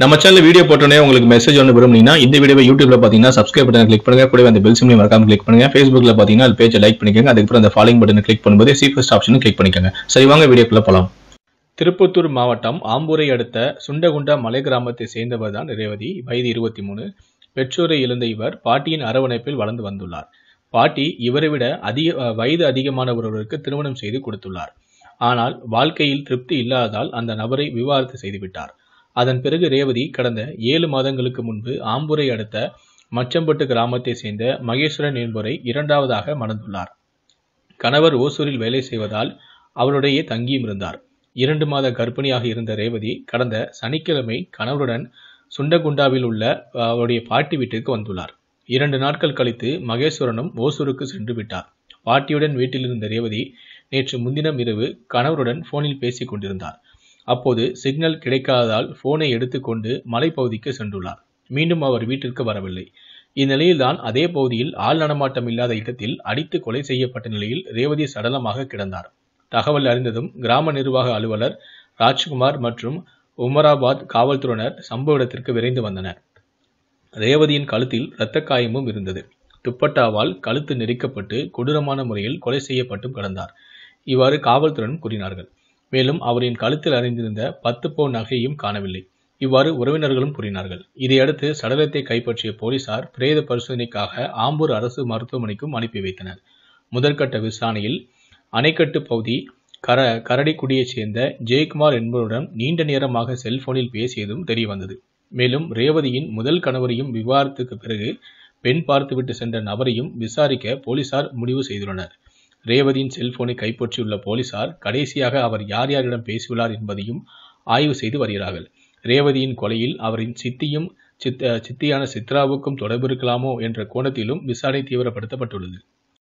நம்ம channel video போட்டோன்னே உங்களுக்கு மெசேஜ் ஒன்று விரும்புனீங்கன்னா இந்த வீடியோ யூடியூப்ல பார்த்தீங்கன்னா சப்ஸ்கிரைப் பட்டன் கிளிக் பண்ணுங்க கூட அந்த பெல் சிம்லையும் மறக்காம கிளிக் பண்ணுங்க ஃபேஸ்புக்ல பார்த்தீங்கன்னா அது பேஜை லைக் பண்ணிக்கோங்க அதுக்கப்புறம் அந்த ஃபாலோயிங் பட்டன் கிளிக் பண்ணும்போது சீஃபஸ்ட் ஆப்ஷனும் கிளிக் பண்ணிக்கோங்க சரி வாங்க வீடியோக்குள்ள போகலாம் திருப்பத்தூர் மாவட்டம் ஆம்பூரை அடுத்த சுண்டகுண்டா மலை கிராமத்தை சேர்ந்தவர் தான் ரேவதி வயது இருபத்தி மூணு பெற்றோரை இழந்த இவர் பாட்டியின் அரவணைப்பில் வளர்ந்து வந்துள்ளார் பாட்டி இவரை விட அதிக வயது அதிகமான ஒருவருக்கு திருமணம் செய்து கொடுத்துள்ளார் ஆனால் வாழ்க்கையில் திருப்தி இல்லாததால் அந்த நபரை விவாகரத்து செய்துவிட்டார் அதன் பிறகு ரேவதி கடந்த ஏழு மாதங்களுக்கு முன்பு ஆம்பூரை அடுத்த மச்சம்பட்டு கிராமத்தை சேர்ந்த மகேஸ்வரன் என்பவரை இரண்டாவதாக மணந்துள்ளார் கணவர் ஓசூரில் வேலை செய்வதால் அவருடைய தங்கியும் இருந்தார் இரண்டு மாத கர்ப்பிணியாக இருந்த ரேவதி கடந்த சனிக்கிழமை கணவருடன் சுண்டகுண்டாவில் உள்ள அவருடைய பாட்டி வீட்டுக்கு வந்துள்ளார் இரண்டு நாட்கள் கழித்து மகேஸ்வரனும் ஓசூருக்கு சென்று விட்டார் பாட்டியுடன் வீட்டில் இருந்த ரேவதி நேற்று முன்தினம் இரவு கணவருடன் போனில் பேசிக் கொண்டிருந்தார் அப்போது சிக்னல் கிடைக்காததால் போனை எடுத்துக்கொண்டு மலைப்பகுதிக்கு சென்றுள்ளார் மீண்டும் அவர் வீட்டிற்கு வரவில்லை இந்நிலையில்தான் அதே பகுதியில் ஆள் நடமாட்டம் இல்லாத இடத்தில் அடித்து கொலை செய்யப்பட்ட நிலையில் ரேவதி சடலமாக கிடந்தார் தகவல் அறிந்ததும் கிராம நிர்வாக அலுவலர் ராஜ்குமார் மற்றும் உமராபாத் காவல்துறையினர் சம்பவ இடத்திற்கு விரைந்து வந்தனர் ரேவதியின் கழுத்தில் இரத்த காயமும் இருந்தது துப்பட்டாவால் கழுத்து நெரிக்கப்பட்டு கொடூரமான முறையில் கொலை செய்யப்பட்டும் கிடந்தார் இவ்வாறு காவல்துறையினர் கூறினார்கள் மேலும் அவரின் கழுத்தில் அறிந்திருந்த பத்து பவுன் நகையும் காணவில்லை இவ்வாறு உறவினர்களும் கூறினார்கள் இதையடுத்து சடலத்தை கைப்பற்றிய போலீசார் பிரேத பரிசோதனைக்காக ஆம்பூர் அரசு மருத்துவமனைக்கும் அனுப்பி வைத்தனர் முதற்கட்ட விசாரணையில் அணைக்கட்டு பகுதி கர கரடிக்குடியைச் சேர்ந்த ஜெயக்குமார் என்பவருடன் நீண்ட நேரமாக செல்போனில் பேசியதும் தெரியவந்தது மேலும் ரேவதியின் முதல் கணவரையும் விவாதத்துக்கு பிறகு பெண் பார்த்துவிட்டு சென்ற நபரையும் விசாரிக்க போலீசார் முடிவு செய்துள்ளனர் ரேவதியின் செல்போனை கைப்பற்றியுள்ள போலீசார் கடைசியாக அவர் யார் யாரிடம் பேசியுள்ளார் என்பதையும் ஆய்வு செய்து வருகிறார்கள் ரேவதியின் கொலையில் அவரின் சித்தியும் சித்தியான சித்ராவுக்கும் தொடர்பு இருக்கலாமோ என்ற கோணத்திலும் விசாரணை தீவிரப்படுத்தப்பட்டுள்ளது